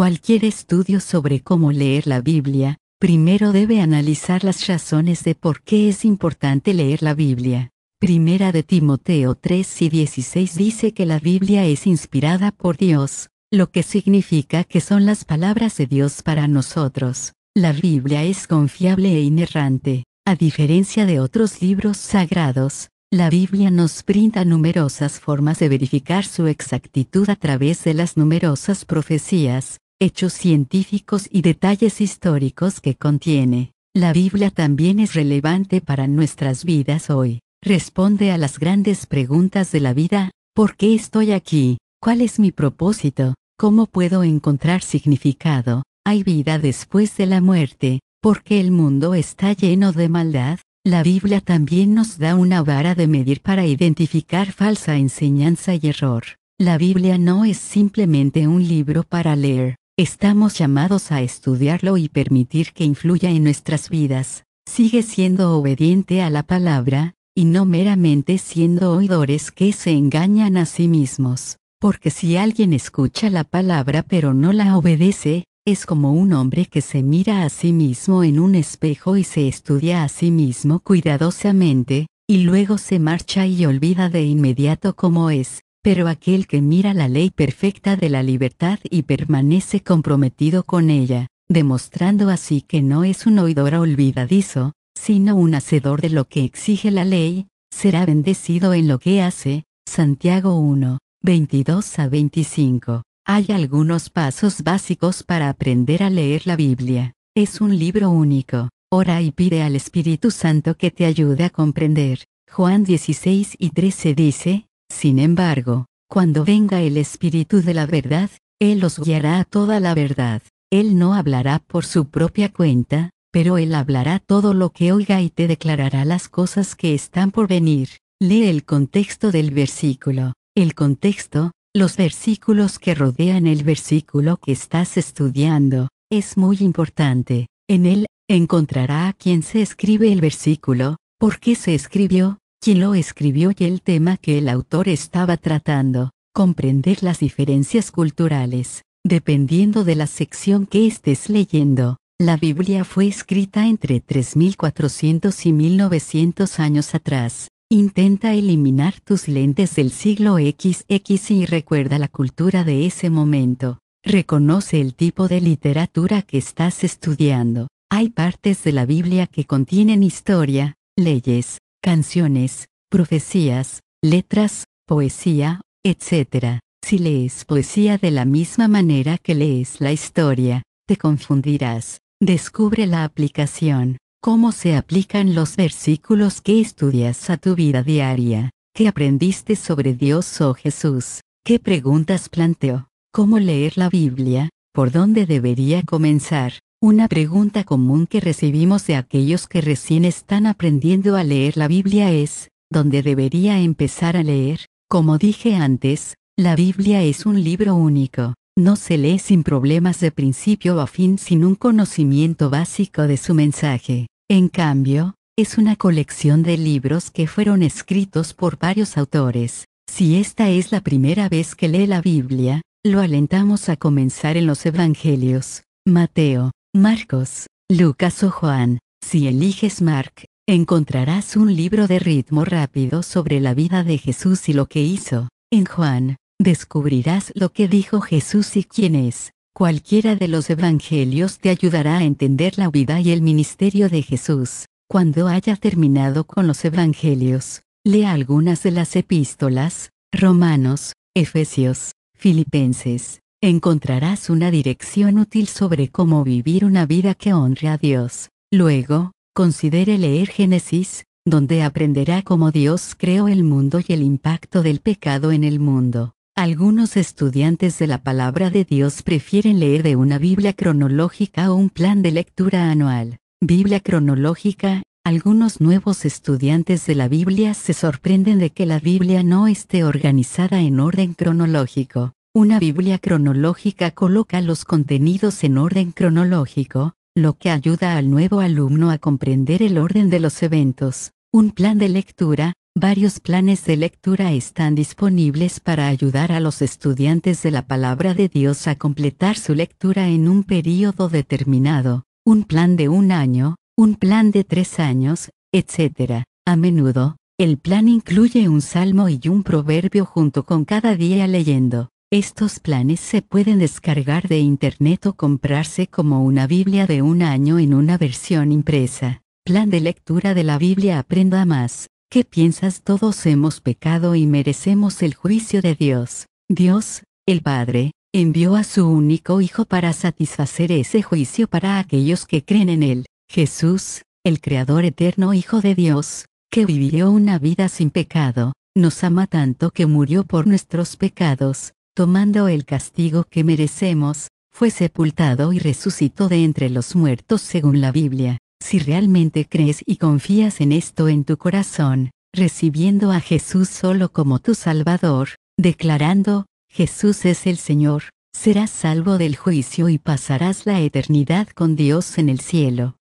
Cualquier estudio sobre cómo leer la Biblia, primero debe analizar las razones de por qué es importante leer la Biblia. Primera de Timoteo 3 y 16 dice que la Biblia es inspirada por Dios, lo que significa que son las palabras de Dios para nosotros. La Biblia es confiable e inerrante. A diferencia de otros libros sagrados, la Biblia nos brinda numerosas formas de verificar su exactitud a través de las numerosas profecías, hechos científicos y detalles históricos que contiene. La Biblia también es relevante para nuestras vidas hoy. Responde a las grandes preguntas de la vida, ¿por qué estoy aquí? ¿Cuál es mi propósito? ¿Cómo puedo encontrar significado? ¿Hay vida después de la muerte? ¿Por qué el mundo está lleno de maldad? La Biblia también nos da una vara de medir para identificar falsa enseñanza y error. La Biblia no es simplemente un libro para leer, Estamos llamados a estudiarlo y permitir que influya en nuestras vidas. Sigue siendo obediente a la palabra, y no meramente siendo oidores que se engañan a sí mismos. Porque si alguien escucha la palabra pero no la obedece, es como un hombre que se mira a sí mismo en un espejo y se estudia a sí mismo cuidadosamente, y luego se marcha y olvida de inmediato cómo es, pero aquel que mira la ley perfecta de la libertad y permanece comprometido con ella, demostrando así que no es un oidor olvidadizo, sino un hacedor de lo que exige la ley, será bendecido en lo que hace. Santiago 1, 22 a 25. Hay algunos pasos básicos para aprender a leer la Biblia. Es un libro único. Ora y pide al Espíritu Santo que te ayude a comprender. Juan 16 y 13 dice, sin embargo, cuando venga el Espíritu de la verdad, Él os guiará a toda la verdad. Él no hablará por su propia cuenta, pero Él hablará todo lo que oiga y te declarará las cosas que están por venir. Lee el contexto del versículo. El contexto, los versículos que rodean el versículo que estás estudiando, es muy importante. En él, encontrará a quien se escribe el versículo, por qué se escribió, quien lo escribió y el tema que el autor estaba tratando, comprender las diferencias culturales, dependiendo de la sección que estés leyendo. La Biblia fue escrita entre 3400 y 1900 años atrás. Intenta eliminar tus lentes del siglo XX y recuerda la cultura de ese momento. Reconoce el tipo de literatura que estás estudiando. Hay partes de la Biblia que contienen historia, leyes, canciones, profecías, letras, poesía, etc. Si lees poesía de la misma manera que lees la historia, te confundirás. Descubre la aplicación, cómo se aplican los versículos que estudias a tu vida diaria, qué aprendiste sobre Dios o Jesús, qué preguntas planteó, cómo leer la Biblia, por dónde debería comenzar, una pregunta común que recibimos de aquellos que recién están aprendiendo a leer la Biblia es, ¿dónde debería empezar a leer? Como dije antes, la Biblia es un libro único, no se lee sin problemas de principio a fin sin un conocimiento básico de su mensaje. En cambio, es una colección de libros que fueron escritos por varios autores. Si esta es la primera vez que lee la Biblia, lo alentamos a comenzar en los Evangelios, Mateo, Marcos, Lucas o Juan, si eliges Mark, encontrarás un libro de ritmo rápido sobre la vida de Jesús y lo que hizo. En Juan, descubrirás lo que dijo Jesús y quién es. Cualquiera de los evangelios te ayudará a entender la vida y el ministerio de Jesús. Cuando haya terminado con los evangelios, lea algunas de las epístolas, Romanos, Efesios, Filipenses, encontrarás una dirección útil sobre cómo vivir una vida que honre a Dios. Luego, considere leer Génesis, donde aprenderá cómo Dios creó el mundo y el impacto del pecado en el mundo. Algunos estudiantes de la palabra de Dios prefieren leer de una Biblia cronológica o un plan de lectura anual. Biblia cronológica, algunos nuevos estudiantes de la Biblia se sorprenden de que la Biblia no esté organizada en orden cronológico. Una Biblia cronológica coloca los contenidos en orden cronológico, lo que ayuda al nuevo alumno a comprender el orden de los eventos. Un plan de lectura, varios planes de lectura están disponibles para ayudar a los estudiantes de la palabra de Dios a completar su lectura en un período determinado, un plan de un año, un plan de tres años, etc. A menudo, el plan incluye un salmo y un proverbio junto con cada día leyendo. Estos planes se pueden descargar de Internet o comprarse como una Biblia de un año en una versión impresa. Plan de lectura de la Biblia Aprenda más. ¿Qué piensas? Todos hemos pecado y merecemos el juicio de Dios. Dios, el Padre, envió a su único Hijo para satisfacer ese juicio para aquellos que creen en Él. Jesús, el Creador eterno Hijo de Dios, que vivió una vida sin pecado, nos ama tanto que murió por nuestros pecados tomando el castigo que merecemos, fue sepultado y resucitó de entre los muertos según la Biblia. Si realmente crees y confías en esto en tu corazón, recibiendo a Jesús solo como tu Salvador, declarando, Jesús es el Señor, serás salvo del juicio y pasarás la eternidad con Dios en el cielo.